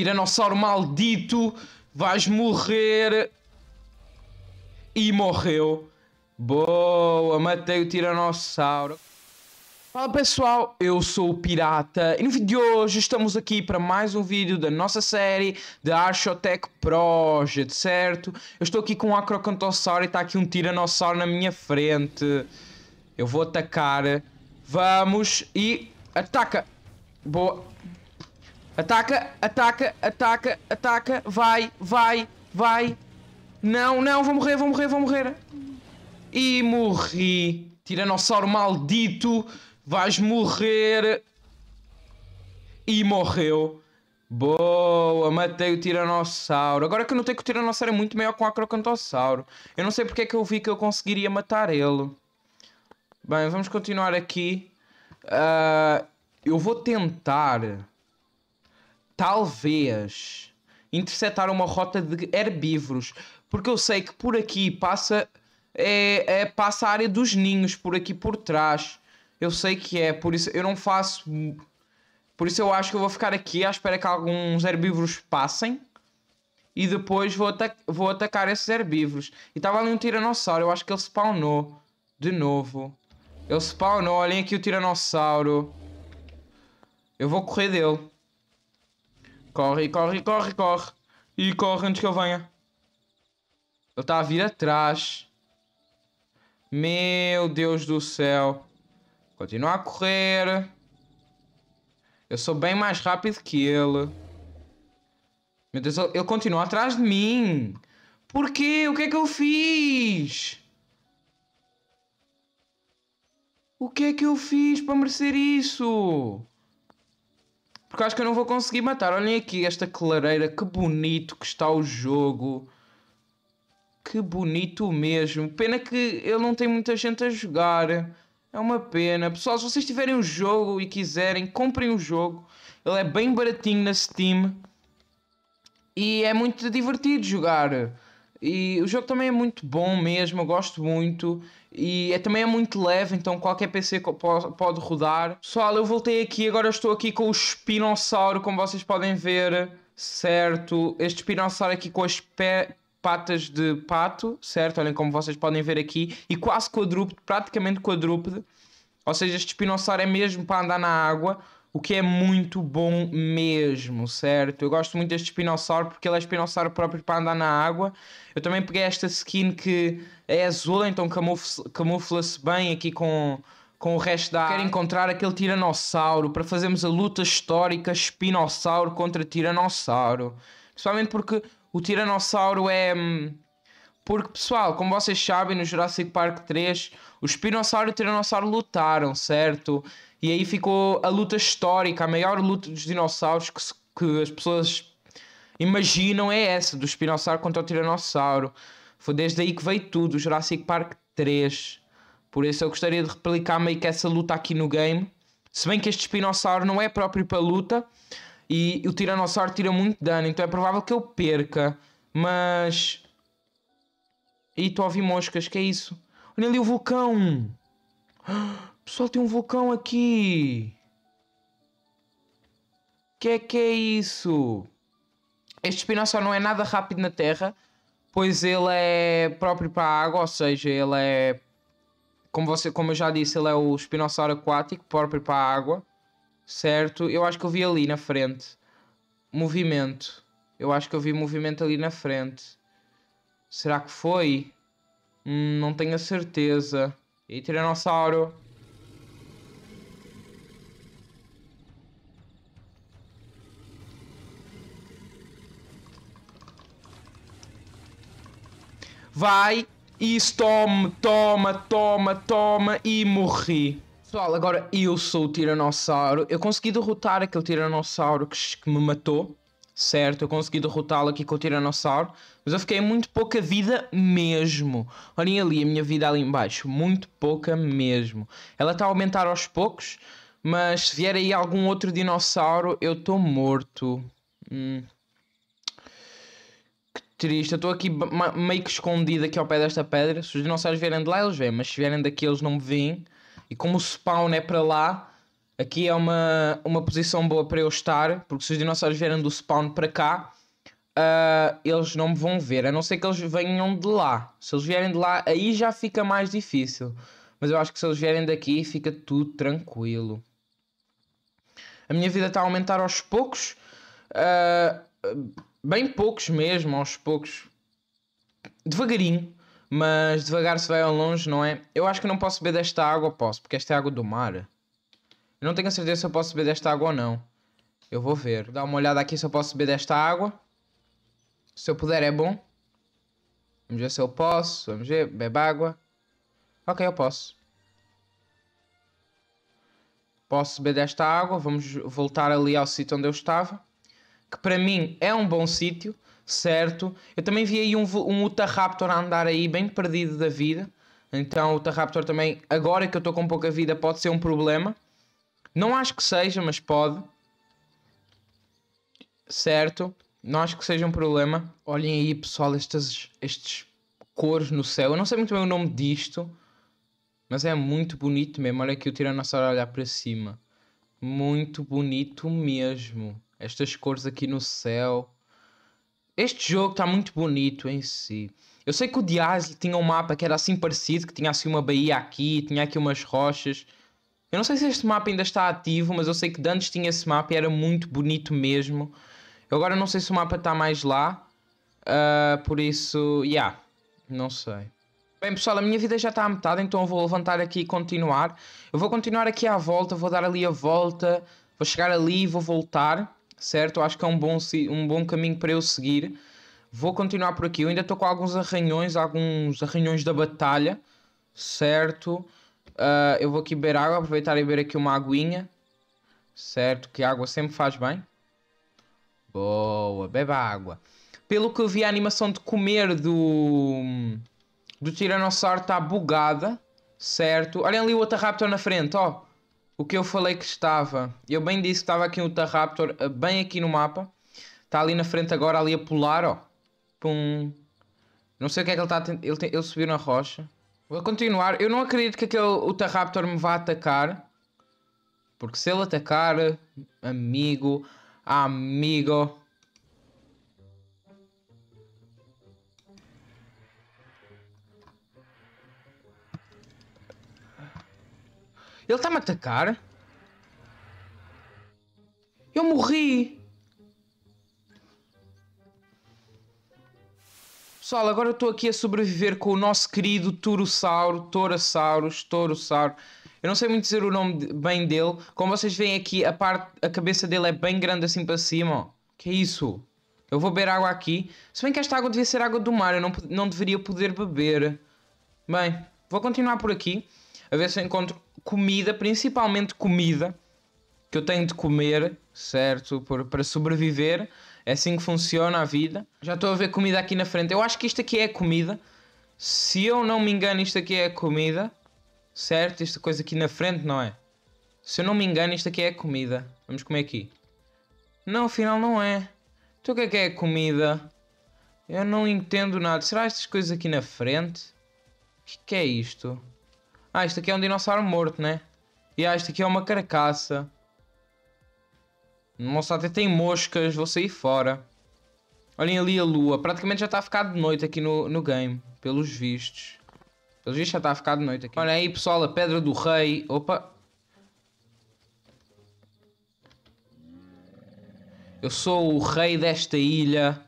Tiranossauro maldito, vais morrer. E morreu. Boa, matei o Tiranossauro. Fala pessoal, eu sou o Pirata e no vídeo de hoje estamos aqui para mais um vídeo da nossa série da Archotech Project, certo? Eu estou aqui com um Acrocantossauro e está aqui um Tiranossauro na minha frente. Eu vou atacar. Vamos e ataca. Boa. Ataca, ataca, ataca, ataca. Vai, vai, vai. Não, não, vou morrer, vou morrer, vou morrer. E morri. Tiranossauro maldito. Vais morrer. E morreu. Boa, matei o tiranossauro. Agora que eu notei que o tiranossauro é muito maior que o acrocantossauro. Eu não sei porque é que eu vi que eu conseguiria matar ele. Bem, vamos continuar aqui. Uh, eu vou tentar talvez interceptar uma rota de herbívoros, porque eu sei que por aqui passa é, é, passa a área dos ninhos por aqui por trás. Eu sei que é, por isso eu não faço. Por isso eu acho que eu vou ficar aqui à espera que alguns herbívoros passem e depois vou, atac vou atacar esses herbívoros. E estava ali um tiranossauro, eu acho que ele spawnou de novo. Ele spawnou, olhem aqui o tiranossauro. Eu vou correr dele. Corre, corre, corre, corre. E corre antes que eu venha. Ele está a vir atrás. Meu Deus do céu. Continua a correr. Eu sou bem mais rápido que ele. Meu Deus, ele, ele continua atrás de mim. Porquê? O que é que eu fiz? O que é que eu fiz para merecer isso? Porque acho que eu não vou conseguir matar. Olhem aqui esta clareira. Que bonito que está o jogo. Que bonito mesmo. Pena que ele não tem muita gente a jogar. É uma pena. Pessoal, se vocês tiverem o um jogo e quiserem, comprem o um jogo. Ele é bem baratinho na Steam. E é muito divertido jogar. E o jogo também é muito bom mesmo, eu gosto muito. E é, também é muito leve, então qualquer PC pode rodar. Pessoal, eu voltei aqui, agora estou aqui com o espinossauro, como vocês podem ver, certo? Este espinossauro aqui com as pé patas de pato, certo? Olhem como vocês podem ver aqui. E quase quadrúpede, praticamente quadrúpede. Ou seja, este espinossauro é mesmo para andar na água o que é muito bom mesmo, certo? Eu gosto muito deste espinossauro porque ele é espinossauro próprio para andar na água. Eu também peguei esta skin que é azul, então camufla-se bem aqui com, com o resto da água. Quero encontrar aquele tiranossauro para fazermos a luta histórica espinossauro contra tiranossauro. Principalmente porque o tiranossauro é... Hum, porque, pessoal, como vocês sabem, no Jurassic Park 3, o espinossauro e o tiranossauro lutaram, certo? E aí ficou a luta histórica, a maior luta dos dinossauros que, se, que as pessoas imaginam é essa, do espinossauro contra o tiranossauro. Foi desde aí que veio tudo, Jurassic Park 3. Por isso eu gostaria de replicar meio que essa luta aqui no game. Se bem que este espinossauro não é próprio para luta e o tiranossauro tira muito dano, então é provável que eu perca. Mas. E estou a ouvir moscas, que é isso? Olha ali o vulcão! Ah! Pessoal, tem um vulcão aqui. Que é que é isso? Este espinossauro não é nada rápido na terra, pois ele é próprio para a água, ou seja, ele é... Como, você, como eu já disse, ele é o espinossauro aquático, próprio para a água, certo? Eu acho que eu vi ali na frente. Movimento. Eu acho que eu vi movimento ali na frente. Será que foi? Hum, não tenho a certeza. E tiranossauro. vai e toma, toma, toma, toma e morri. Pessoal, agora eu sou o Tiranossauro. Eu consegui derrotar aquele Tiranossauro que, que me matou, certo? Eu consegui derrotá-lo aqui com o Tiranossauro, mas eu fiquei muito pouca vida mesmo. Olhem ali a minha vida ali embaixo, muito pouca mesmo. Ela está a aumentar aos poucos, mas se vier aí algum outro dinossauro, eu estou morto. Hum triste. Eu estou aqui meio que escondido aqui ao pé desta pedra. Se os dinossauros vierem de lá, eles vêm, mas se vierem daqui, eles não me veem. E como o spawn é para lá, aqui é uma, uma posição boa para eu estar, porque se os dinossauros vierem do spawn para cá, uh, eles não me vão ver, a não ser que eles venham de lá. Se eles vierem de lá, aí já fica mais difícil. Mas eu acho que se eles vierem daqui, fica tudo tranquilo. A minha vida está a aumentar aos poucos. Uh, bem poucos mesmo, aos poucos, devagarinho, mas devagar se vai ao longe, não é? Eu acho que não posso beber desta água, posso, porque esta é água do mar. Eu não tenho a certeza se eu posso beber desta água ou não. Eu vou ver. Vou dar uma olhada aqui se eu posso beber desta água. Se eu puder é bom. Vamos ver se eu posso. Vamos ver. Bebe água. Ok, eu posso. Posso beber desta água. Vamos voltar ali ao sítio onde eu estava que para mim é um bom sítio, certo? Eu também vi aí um, um Raptor a andar aí bem perdido da vida. Então o Raptor também, agora que eu estou com pouca vida, pode ser um problema. Não acho que seja, mas pode. Certo? Não acho que seja um problema. Olhem aí, pessoal, estas, estes cores no céu. Eu não sei muito bem o nome disto. Mas é muito bonito mesmo. Olha aqui o Tiranossauro a olhar para cima. Muito bonito mesmo estas cores aqui no céu. Este jogo está muito bonito em si. Eu sei que o Diaz tinha um mapa que era assim parecido, que tinha assim uma baía aqui, tinha aqui umas rochas. Eu não sei se este mapa ainda está ativo, mas eu sei que antes tinha esse mapa e era muito bonito mesmo. Eu agora não sei se o mapa está mais lá. Uh, por isso, yeah, não sei. Bem pessoal, a minha vida já está à metade, então eu vou levantar aqui e continuar. Eu vou continuar aqui à volta, vou dar ali a volta, vou chegar ali e vou voltar certo? Acho que é um bom, um bom caminho para eu seguir. Vou continuar por aqui. Eu ainda estou com alguns arranhões, alguns arranhões da batalha, certo? Uh, eu vou aqui beber água, aproveitar e beber aqui uma aguinha, certo? Que água sempre faz bem. Boa, beba água. Pelo que eu vi, a animação de comer do, do Tiranossauro está bugada, certo? Olhem ali o outro Raptor na frente, ó. Oh o que eu falei que estava, eu bem disse que estava aqui o raptor eh, bem aqui no mapa. Está ali na frente agora, ali a pular, ó. Pum. Não sei o que é que ele está a tentar. Ele, tem... ele subiu na rocha. Vou continuar. Eu não acredito que aquele T-Raptor me vá atacar. Porque se ele atacar, amigo, amigo, Ele está-me a atacar? Eu morri! Pessoal, agora eu estou aqui a sobreviver com o nosso querido Turossauro, Torossauros, Torosauro. Eu não sei muito dizer o nome de, bem dele. Como vocês veem aqui, a, parte, a cabeça dele é bem grande assim para cima. Ó. Que é isso? Eu vou beber água aqui. Se bem que esta água devia ser água do mar, eu não, não deveria poder beber. Bem, vou continuar por aqui. A ver se eu encontro comida, principalmente comida, que eu tenho de comer, certo? Por, para sobreviver. É assim que funciona a vida. Já estou a ver comida aqui na frente. Eu acho que isto aqui é comida. Se eu não me engano, isto aqui é comida. Certo? Esta é coisa aqui na frente, não é? Se eu não me engano, isto aqui é comida. Vamos comer aqui. Não, afinal não é. Então o que é que é comida? Eu não entendo nada. Será estas coisas aqui na frente? O que, é que é isto? Ah, isto aqui é um dinossauro morto, né? E ah, isto aqui é uma carcaça. Nossa, até tem moscas, vou sair fora. Olhem ali a lua. Praticamente já está a ficar de noite aqui no, no game, pelos vistos. Pelos vistos já está a ficar de noite aqui. Olha aí, pessoal, a Pedra do Rei. Opa. Eu sou o rei desta ilha.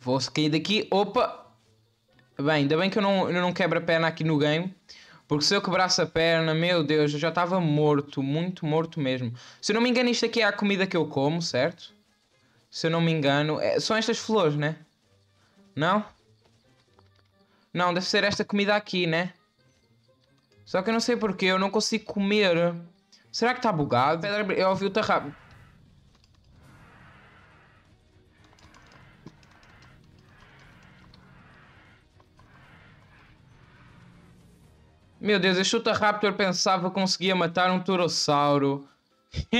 Vou cair daqui. Opa! Bem, ainda bem que eu não, eu não quebro a perna aqui no game. Porque se eu quebrasse a perna, meu Deus, eu já estava morto. Muito morto mesmo. Se eu não me engano, isto aqui é a comida que eu como, certo? Se eu não me engano. É, são estas flores, né? Não? Não, deve ser esta comida aqui, né? Só que eu não sei porquê, eu não consigo comer. Será que está bugado? Eu ouvi o tarrabo. Meu Deus, A Chuta Raptor pensava que conseguia matar um Turossauro.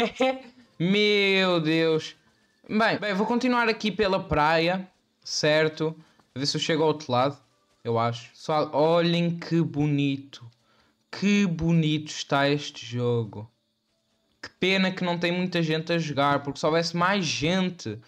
Meu Deus. Bem, bem, vou continuar aqui pela praia, certo? A ver se eu chego ao outro lado, eu acho. olhem que bonito. Que bonito está este jogo. Que pena que não tem muita gente a jogar, porque se houvesse mais gente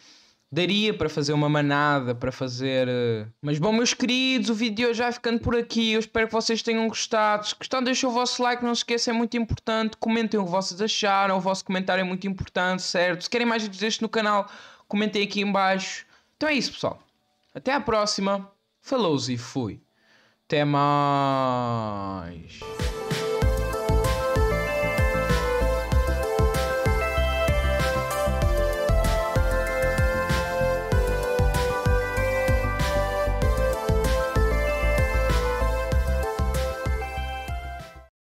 Daria para fazer uma manada, para fazer. Eh, mas bom, meus queridos, o vídeo de hoje vai ficando por aqui. Eu espero que vocês tenham gostado. Se gostaram, deixem o vosso like, não se esqueçam, é muito importante. Comentem o que vocês acharam, o vosso comentário é muito importante, certo? Se querem mais vídeos deste no canal, comentem aqui embaixo. Então é isso, pessoal. Até à próxima. Falou se e fui. Até mais.